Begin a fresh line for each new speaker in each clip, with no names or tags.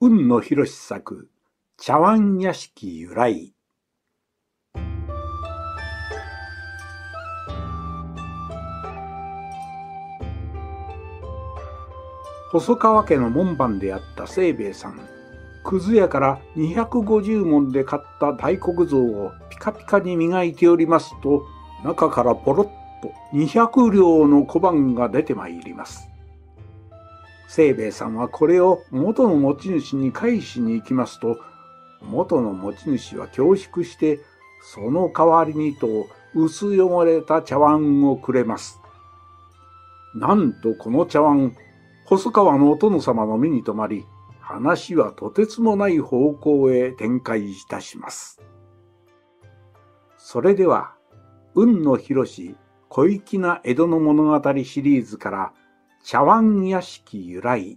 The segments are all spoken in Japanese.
雲野博作茶碗屋敷由来細川家の門番であった清兵衛さんくず屋から250文で買った大黒像をピカピカに磨いておりますと中からポロッと200両の小判が出てまいります清兵衛さんはこれを元の持ち主に返しに行きますと、元の持ち主は恐縮して、その代わりにと薄汚れた茶碗をくれます。なんとこの茶碗、細川のお殿様の目に留まり、話はとてつもない方向へ展開いたします。それでは、の広し、小粋な江戸の物語シリーズから、茶碗屋敷由来、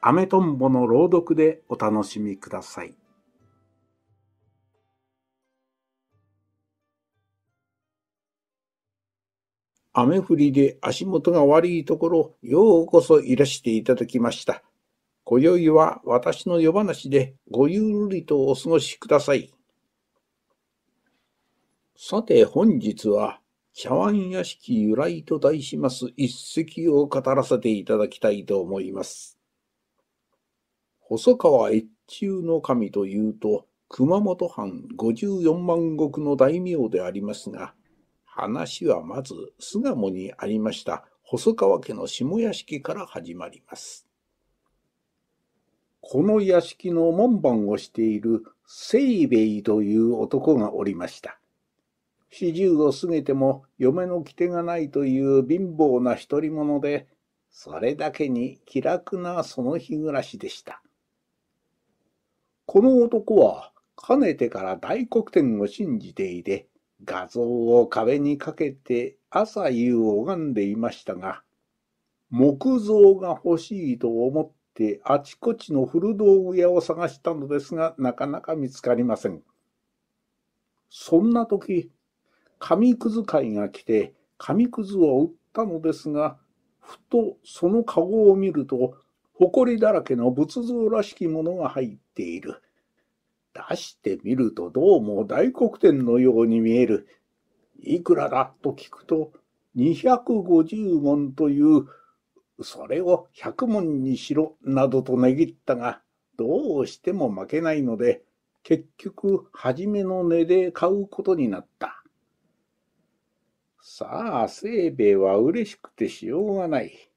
アメトンボの朗読でお楽しみください。雨降りで足元が悪いところ、ようこそいらしていただきました。今宵は私の夜話でごゆるりとお過ごしください。さて本日は茶碗屋敷由来と題します一石を語らせていただきたいと思います。細川越中の神というと、熊本藩54万石の大名でありますが、話はまず巣鴨にありました細川家の下屋敷から始まります。この屋敷の門番をしている清兵衛という男がおりました。四十を過ぎても嫁の来手がないという貧乏な独り者で、それだけに気楽なその日暮らしでした。この男は、かねてから大黒天を信じていて、画像を壁にかけて朝夕拝んでいましたが、木造が欲しいと思ってあちこちの古道具屋を探したのですが、なかなか見つかりません。そんな時、紙くず会が来て、紙くずを売ったのですが、ふとそのかごを見ると、埃だらけの仏像らしきものが入っている。出してみるとどうも大黒天のように見える。いくらだと聞くと、250文という、それを100文にしろ、などと値切ったが、どうしても負けないので、結局、初めの値で買うことになった。さあ、せいべいは嬉しくてしようがない。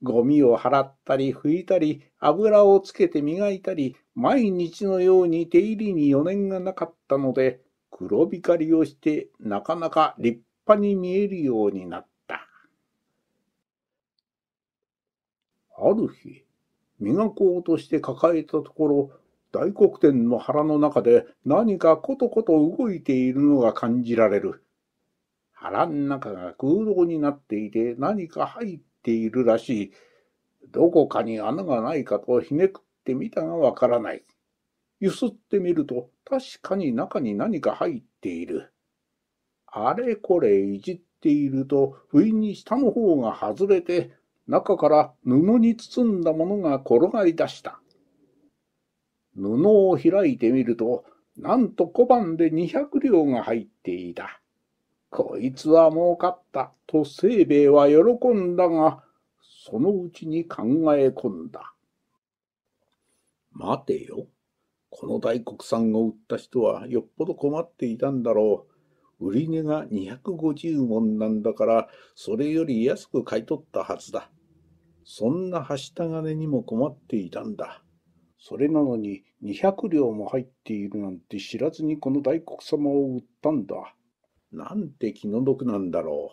ゴミを払ったり拭いたり、油をつけて磨いたり、毎日のように手入れに余念がなかったので、黒光りをしてなかなか立派に見えるようになった。ある日、磨こうとして抱えたところ、大黒天の腹の中で何かことこと動いているのが感じられる。腹ん中が空洞になっていて何か入っているらしい。どこかに穴がないかとひねくってみたがわからない。ゆすってみると確かに中に何か入っている。あれこれいじっていると不意に下の方が外れて中から布に包んだものが転がり出した。布を開いてみると、なんと小判で200両が入っていた。こいつは儲かった、と清兵衛は喜んだが、そのうちに考え込んだ。待てよ。この大黒さんを売った人はよっぽど困っていたんだろう。売り値が250文なんだから、それより安く買い取ったはずだ。そんなはした金にも困っていたんだ。それなのに200両も入っているなんて知らずにこの大黒様を売ったんだ。なんて気の毒なんだろ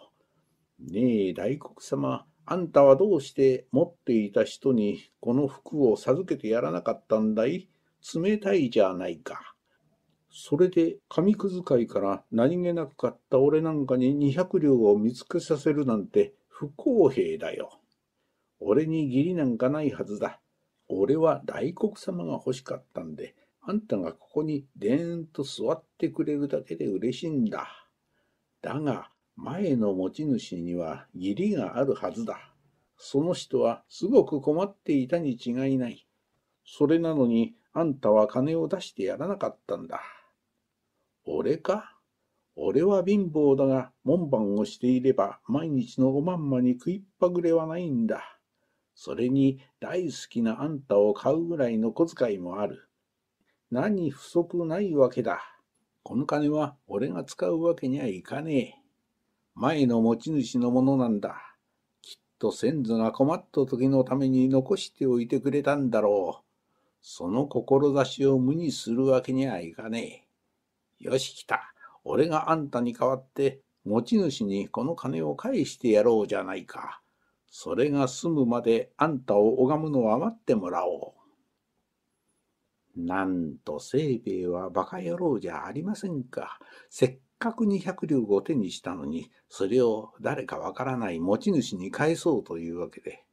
う。ねえ、大黒様、あんたはどうして持っていた人にこの服を授けてやらなかったんだい冷たいじゃないか。それで紙くずいから何気なく買った俺なんかに200両を見つけさせるなんて不公平だよ。俺に義理なんかないはずだ。俺は大黒様が欲しかったんで、あんたがここにでーんと座ってくれるだけで嬉しいんだ。だが、前の持ち主には義理があるはずだ。その人はすごく困っていたに違いない。それなのに、あんたは金を出してやらなかったんだ。俺か俺は貧乏だが、門番をしていれば、毎日のおまんまに食いっぱぐれはないんだ。それに、大好きなあんたを買うぐらいの小遣いもある。何不足ないわけだ。この金は俺が使うわけにはいかねえ。前の持ち主のものなんだ。きっと先祖が困った時のために残しておいてくれたんだろう。その志を無にするわけにはいかねえ。よし来た。俺があんたに代わって持ち主にこの金を返してやろうじゃないか。それが済むまであんたを拝むのは待ってもらおう。なんと清兵衛は馬鹿野郎じゃありませんか。せっかく200両を手にしたのに、それを誰かわからない持ち主に返そうというわけで。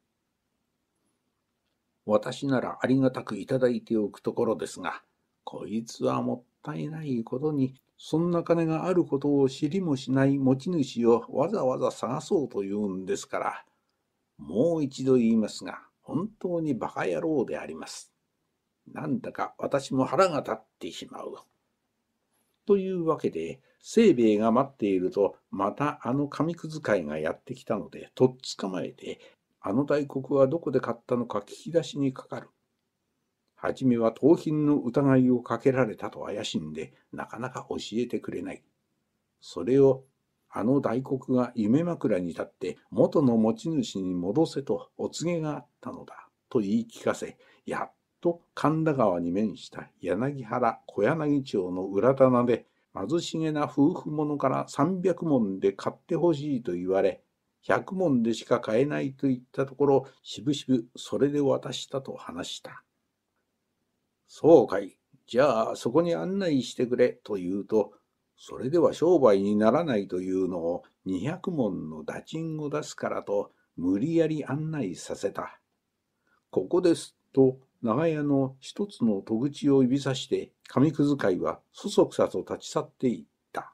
私ならありがたくいただいておくところですが、こいつはもったいないことに、そんな金があることを知りもしない持ち主をわざわざ探そうというんですから、もう一度言いますが、本当に馬鹿野郎であります。なんだか私も腹が立ってしまう。というわけで、清兵衛が待っていると、またあの紙くず会がやってきたので、とっつかまえて、あの大黒はどこで買ったのか聞き出しにかかる。はじめは盗品の疑いをかけられたと怪しんで、なかなか教えてくれない。それを、あの大黒が夢枕に立って元の持ち主に戻せとお告げがあったのだと言い聞かせ、やっと神田川に面した柳原小柳町の裏棚で貧しげな夫婦ものから300文で買ってほしいと言われ100文でしか買えないと言ったところしぶしぶそれで渡したと話したそうかいじゃあそこに案内してくれと言うとそれでは商売にならないというのを200文の打賃を出すからと無理やり案内させたここですと長屋の一つの戸口を指さして紙くずかいはそそくさと立ち去っていった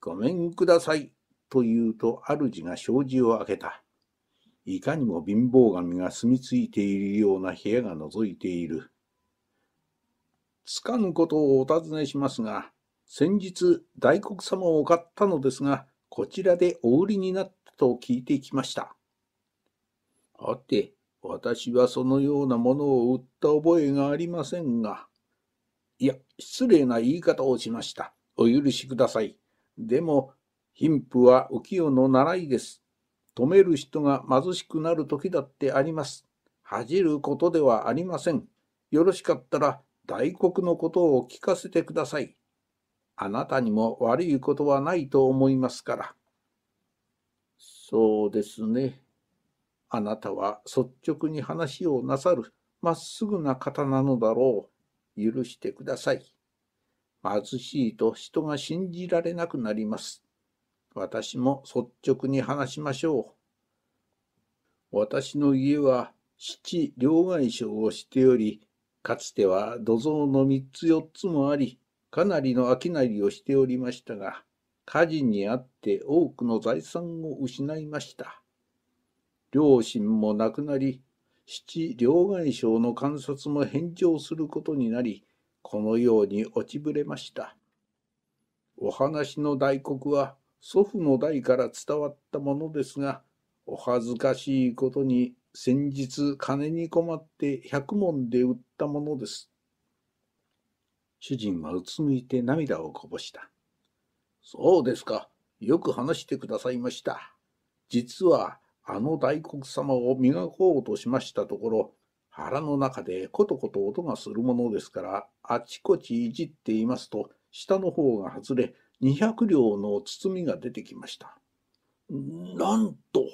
ごめんくださいと言うと主が障子を開けたいかにも貧乏神が住み着いているような部屋が覗いているつかぬことをお尋ねしますが先日大黒様を買ったのですがこちらでお売りになったと聞いてきましたはて私はそのようなものを売った覚えがありませんが。いや、失礼な言い方をしました。お許しください。でも、貧富は浮世の習いです。止める人が貧しくなる時だってあります。恥じることではありません。よろしかったら大国のことを聞かせてください。あなたにも悪いことはないと思いますから。そうですね。あなたは率直に話をなさるまっすぐな方なのだろう。許してください。貧しいと人が信じられなくなります。私も率直に話しましょう。私の家は父両替商をしており、かつては土蔵の三つ四つもあり、かなりの商いをしておりましたが、火事にあって多くの財産を失いました。両親も亡くなり七両外相の観察も返上することになりこのように落ちぶれましたお話の大黒は祖父の代から伝わったものですがお恥ずかしいことに先日金に困って百文で売ったものです主人はうつむいて涙をこぼしたそうですかよく話してくださいました実はあの大黒様を磨こうとしましたところ、腹の中でコトコト音がするものですから、あちこちいじっていますと、下の方が外れ、200両の包みが出てきました。なんと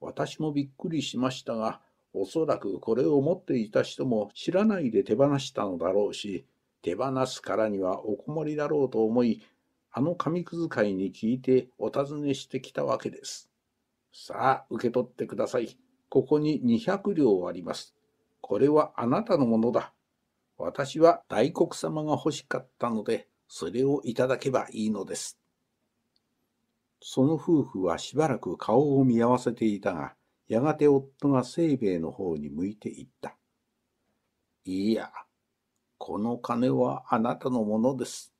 私もびっくりしましたが、おそらくこれを持っていた人も知らないで手放したのだろうし、手放すからにはお困りだろうと思い、あの紙くず会に聞いてお尋ねしてきたわけです。さあ、受け取ってください。ここに200両あります。これはあなたのものだ。私は大黒様が欲しかったので、それをいただけばいいのです。その夫婦はしばらく顔を見合わせていたが、やがて夫が清兵衛の方に向いていった。いや、この金はあなたのものです。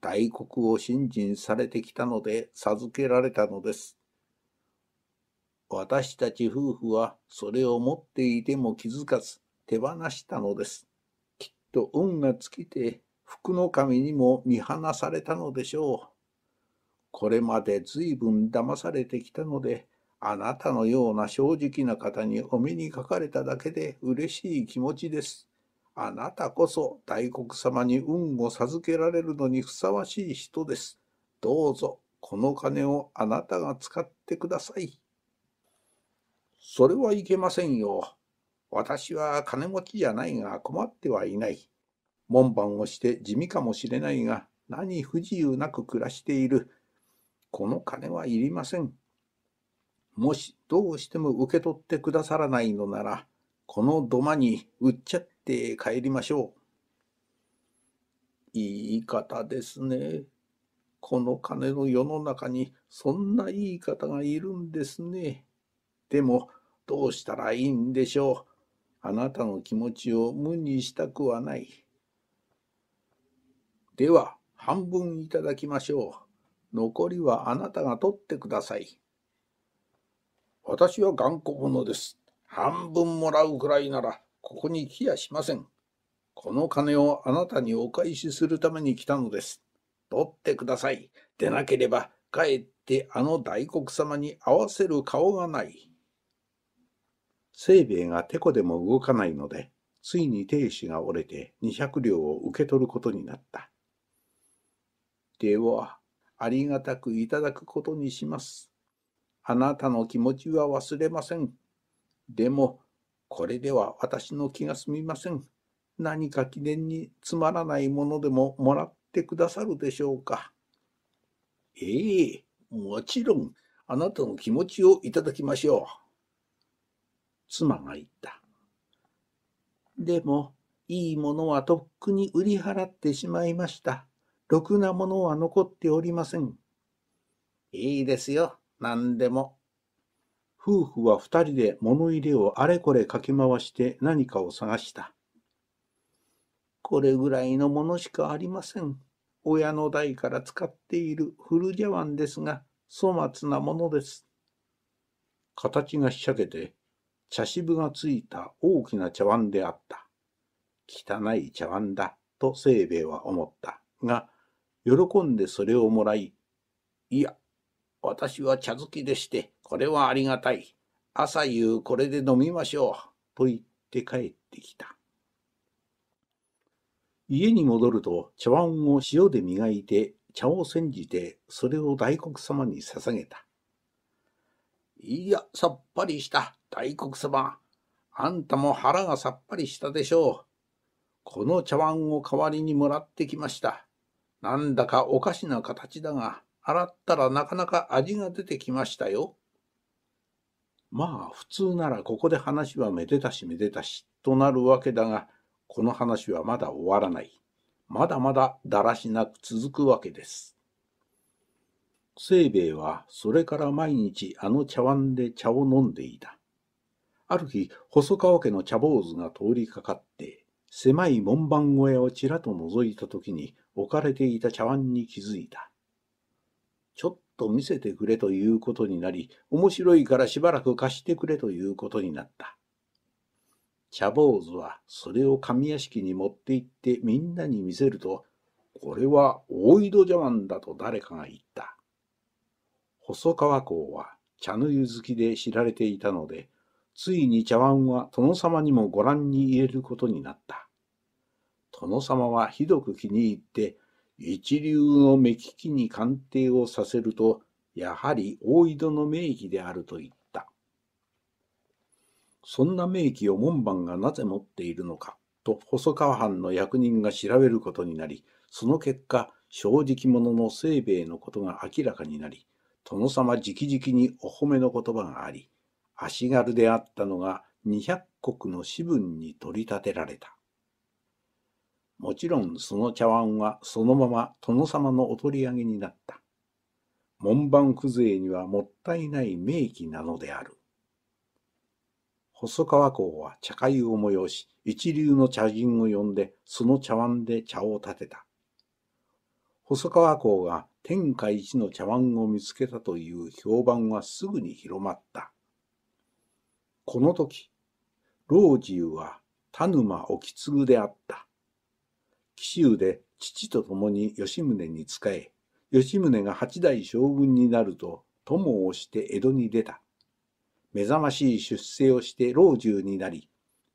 大国を信心されてきたので授けられたのです。私たち夫婦はそれを持っていても気づかず手放したのです。きっと運が尽きて福の神にも見放されたのでしょう。これまで随分騙されてきたので、あなたのような正直な方にお目にかかれただけで嬉しい気持ちです。あなたこそ大黒様に運を授けられるのにふさわしい人です。どうぞ、この金をあなたが使ってください。それはいけませんよ。私は金持ちじゃないが困ってはいない。門番をして地味かもしれないが、何不自由なく暮らしている。この金はいりません。もしどうしても受け取ってくださらないのなら、この土間に売っちゃって帰りましょう。いい方ですね。この金の世の中にそんないい方がいるんですね。でもどうしたらいいんでしょう。あなたの気持ちを無にしたくはない。では、半分いただきましょう。残りはあなたが取ってください。私は頑固者です。半分もらうくらいなら、ここに来やしません。この金をあなたにお返しするために来たのです。取ってください。でなければ、かえってあの大黒様に合わせる顔がない。清兵衛がてこでも動かないので、ついに亭主が折れて0百両を受け取ることになった。では、ありがたくいただくことにします。あなたの気持ちは忘れません。でも、これでは私の気が済みません。何か記念につまらないものでももらってくださるでしょうか。ええ、もちろん、あなたの気持ちをいただきましょう。妻が言った。でも、いいものはとっくに売り払ってしまいました。ろくなものは残っておりません。いいですよ、何でも。夫婦は二人で物入れをあれこれかき回して何かを探した。これぐらいのものしかありません。親の代から使っている古茶碗ですが、粗末なものです。形がひしゃけて茶渋がついた大きな茶碗であった。汚い茶碗だ、と清兵衛は思った。が、喜んでそれをもらい、いや、私は茶好きでして、これはありがたい。朝夕これで飲みましょう。と言って帰ってきた。家に戻ると茶碗を塩で磨いて茶を煎じてそれを大黒様に捧げた。いや、さっぱりした。大黒様、あんたも腹がさっぱりしたでしょう。この茶碗を代わりにもらってきました。なんだかおかしな形だが、洗ったらなかなか味が出てきましたよ。まあ普通ならここで話はめでたしめでたしとなるわけだが、この話はまだ終わらない。まだまだだらしなく続くわけです。清兵衛はそれから毎日あの茶碗で茶を飲んでいた。ある日、細川家の茶坊主が通りかかって、狭い門番小屋をちらと覗いた時に置かれていた茶碗に気づいた。ちょっと見せてくれということになり、面白いからしばらく貸してくれということになった。茶坊主はそれを神屋敷に持って行ってみんなに見せると、これは大井戸茶碗だと誰かが言った。細川公は茶の湯好きで知られていたので、ついに茶碗は殿様にもご覧に入れることになった。殿様はひどく気に入って、一流の目利きに鑑定をさせると、やはり大井戸の名義であると言った。そんな名器を門番がなぜ持っているのか、と細川藩の役人が調べることになり、その結果、正直者の清兵衛のことが明らかになり、殿様直々にお褒めの言葉があり、足軽であったのが200国の子分に取り立てられた。もちろんその茶碗はそのまま殿様のお取り上げになった。門番風情にはもったいない名器なのである。細川公は茶会を催し、一流の茶人を呼んで、その茶碗で茶を立てた。細川公が天下一の茶碗を見つけたという評判はすぐに広まった。この時、老中は田沼意次であった。紀州で父と共に吉宗に仕え、吉宗が八代将軍になると友をして江戸に出た。目覚ましい出世をして老中になり、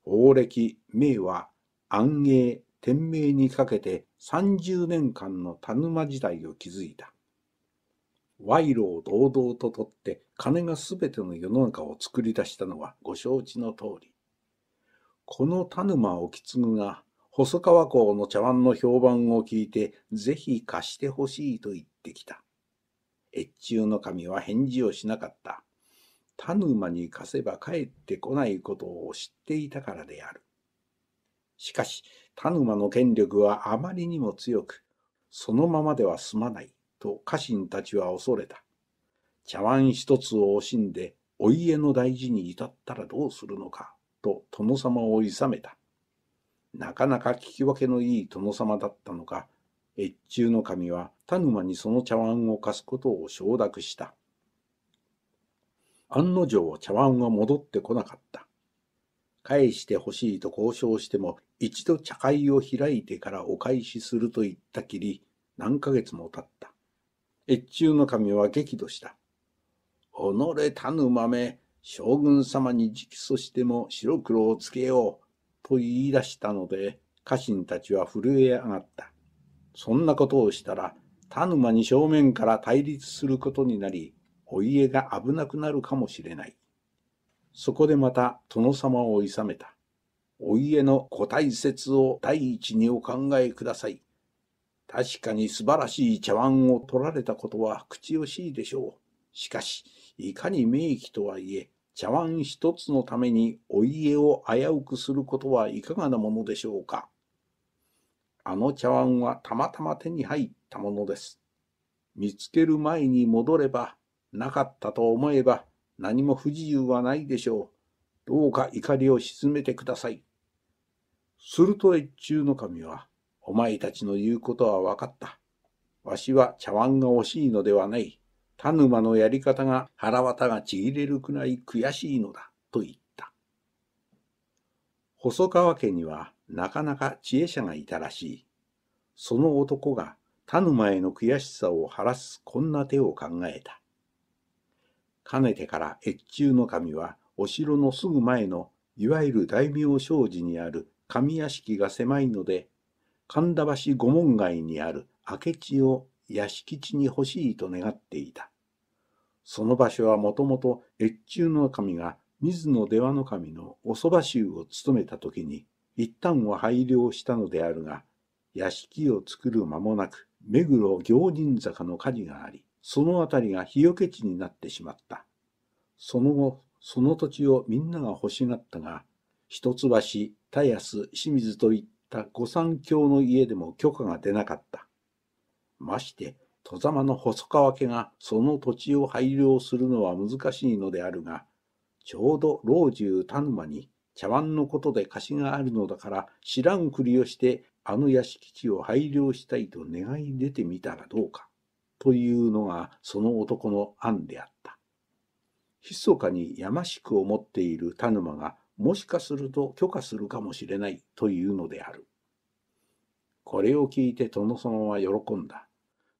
法暦、明は安永、天明にかけて30年間の田沼時代を築いた。賄賂を堂々と取って金が全ての世の中を作り出したのはご承知の通り。この田沼興次が細川港の茶碗の評判を聞いて、ぜひ貸してほしいと言ってきた。越中の神は返事をしなかった。田沼に貸せば帰ってこないことを知っていたからである。しかし、田沼の権力はあまりにも強く、そのままでは済まないと家臣たちは恐れた。茶碗一つを惜しんでお家の大事に至ったらどうするのか、と殿様をいさめた。なかなか聞き分けのいい殿様だったのか、越中の神は田沼にその茶碗を貸すことを承諾した。案の定茶碗は戻ってこなかった。返してほしいと交渉しても、一度茶会を開いてからお返しすると言ったきり、何ヶ月も経った。越中の神は激怒した。己たぬ豆、将軍様に直訴しても白黒をつけよう、と言い出したので、家臣たちは震え上がった。そんなことをしたら、田沼に正面から対立することになり、お家が危なくなるかもしれない。そこでまた殿様を諌めた。お家の個体説を第一にお考えください。確かに素晴らしい茶碗を取られたことは口惜しいでしょう。しかし、いかに名器とはいえ、茶碗一つのためにお家を危うくすることはいかがなものでしょうか。あの茶碗はたまたま手に入ったものです。見つける前に戻れば、なかったと思えば何も不自由はないでしょう。どうか怒りを鎮めてください。すると越中の神は、お前たちの言うことは分かった。わしは茶碗が惜しいのではない。田沼のやり方が腹渡がちぎれるくらい悔しいのだと言った。細川家にはなかなか知恵者がいたらしい。その男が田沼への悔しさを晴らすこんな手を考えた。かねてから越中の神はお城のすぐ前のいわゆる大名商事にある神屋敷が狭いので神田橋御門街にある明智を屋敷地に欲しいと願っていた。その場所はもともと越中の神が水野出羽守のおそば衆を務めた時に一旦を拝領したのであるが屋敷を作る間もなく目黒行人坂の火事がありその辺りが日よけ地になってしまったその後その土地をみんなが欲しがったが一橋田安清水といった御三教の家でも許可が出なかったまして戸様の細川家がその土地を配慮するのは難しいのであるが、ちょうど老中田沼に茶碗のことで貸しがあるのだから知らんふりをしてあの屋敷地を配慮したいと願い出てみたらどうか、というのがその男の案であった。密かにやましく思っている田沼がもしかすると許可するかもしれないというのである。これを聞いて殿様は喜んだ。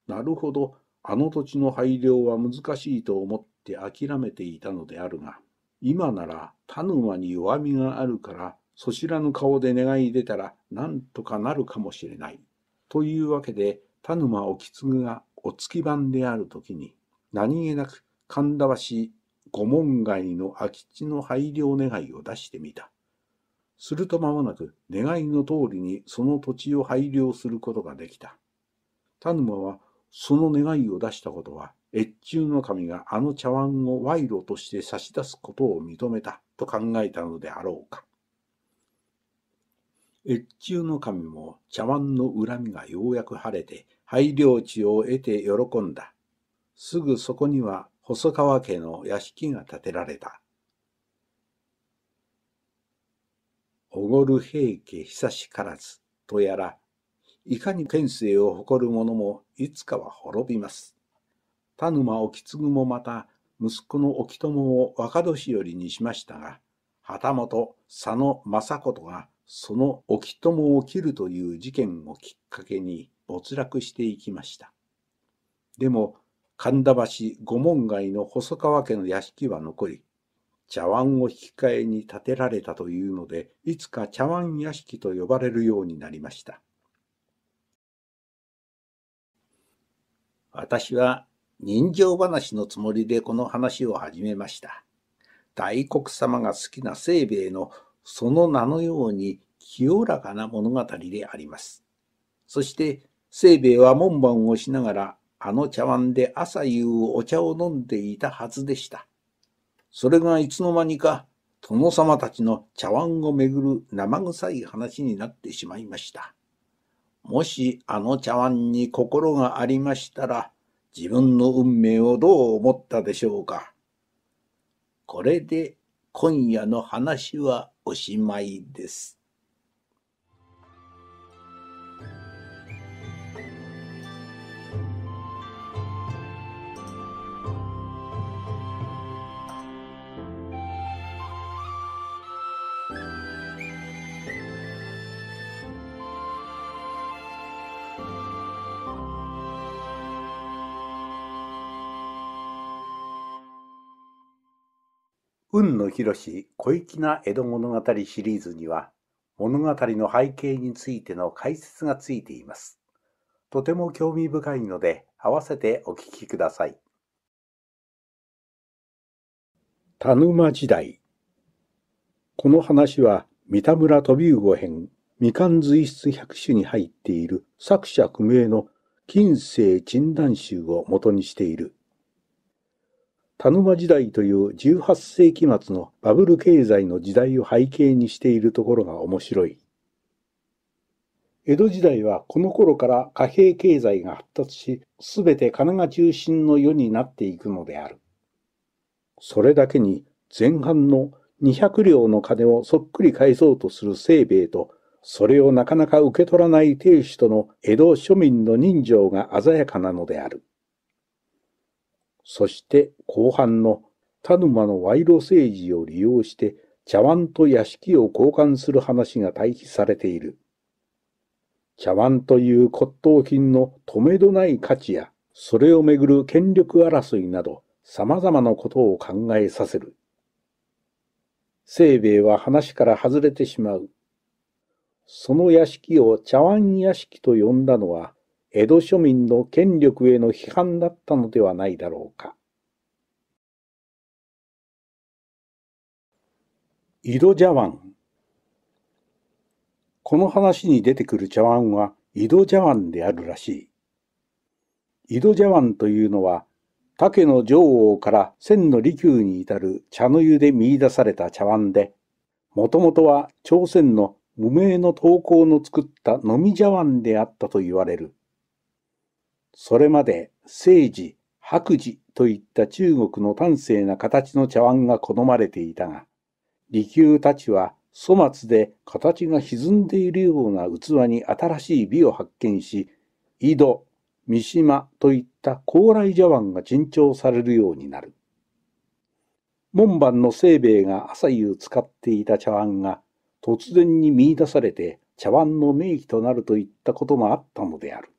なるほど、あの土地の配慮は難しいと思って諦めていたのであるが、今なら田沼に弱みがあるから、そちらの顔で願い出たらなんとかなるかもしれない。というわけで、田沼意次がお月番である時に、何気なく神田橋御門外の空き地の配慮願いを出してみた。すると間もなく願いの通りにその土地を配慮することができた。田沼はその願いを出したことは、越中の神があの茶碗を賄賂として差し出すことを認めたと考えたのであろうか。越中の神も茶碗の恨みがようやく晴れて、拝領地を得て喜んだ。すぐそこには細川家の屋敷が建てられた。おごる平家久しからずとやらいかに天性を誇る者もいつかは滅びます。田沼意次もまた息子の意友を若年寄りにしましたが、旗本佐野正琴がその意友を切るという事件をきっかけに没落していきました。でも神田橋御門外の細川家の屋敷は残り、茶碗を引き換えに建てられたというので、いつか茶碗屋敷と呼ばれるようになりました。私は人情話のつもりでこの話を始めました。大黒様が好きな清兵衛のその名のように清らかな物語であります。そして清兵衛は門番をしながらあの茶碗で朝夕お茶を飲んでいたはずでした。それがいつの間にか殿様たちの茶碗をめぐる生臭い話になってしまいました。もしあの茶碗に心がありましたら、自分の運命をどう思ったでしょうか。これで今夜の話はおしまいです。雲野博小粋な江戸物語シリーズには物語の背景についての解説がついています。とても興味深いので合わせてお聞きください。田沼時代この話は三田村飛び魚編未完随筆百首に入っている作者不明の近世陳断集を元にしている田沼時代という18世紀末のバブル経済の時代を背景にしているところが面白い。江戸時代はこの頃から貨幣経済が発達し、すべて金が中心の世になっていくのである。それだけに前半の200両の金をそっくり返そうとする清兵衛と、それをなかなか受け取らない亭主との江戸庶民の人情が鮮やかなのである。そして後半の田沼の賄賂政治を利用して茶碗と屋敷を交換する話が対比されている。茶碗という骨董品のとめどない価値や、それをめぐる権力争いなど、様々なことを考えさせる。清兵衛は話から外れてしまう。その屋敷を茶碗屋敷と呼んだのは、江戸庶民の権力への批判だったのではないだろうか。井戸茶碗この話に出てくる茶碗は井戸茶碗であるらしい。井戸茶碗というのは竹の女王から千の利休に至る茶の湯で見出された茶碗で、もともとは朝鮮の無名の陶工の作った飲み茶碗であったと言われる。それまで政治、白磁といった中国の端正な形の茶碗が好まれていたが、利休たちは粗末で形が歪んでいるような器に新しい美を発見し、井戸、三島といった高麗茶碗が珍重されるようになる。門番の清兵衛が朝夕使っていた茶碗が突然に見出されて茶碗の名器となるといったこともあったのである。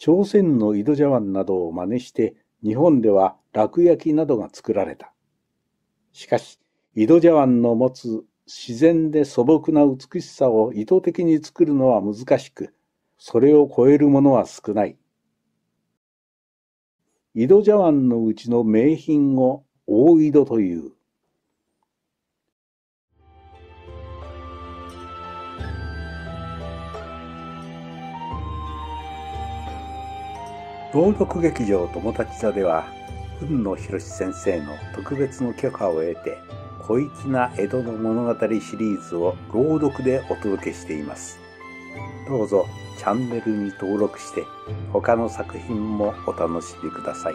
朝鮮の井戸茶碗などを真似して日本では落焼きなどが作られた。しかし、井戸茶碗の持つ自然で素朴な美しさを意図的に作るのは難しく、それを超えるものは少ない。井戸茶碗のうちの名品を大井戸という。朗読劇場友達座では、海野博先生の特別の許可を得て、小粋な江戸の物語シリーズを朗読でお届けしています。どうぞチャンネルに登録して、他の作品もお楽しみください。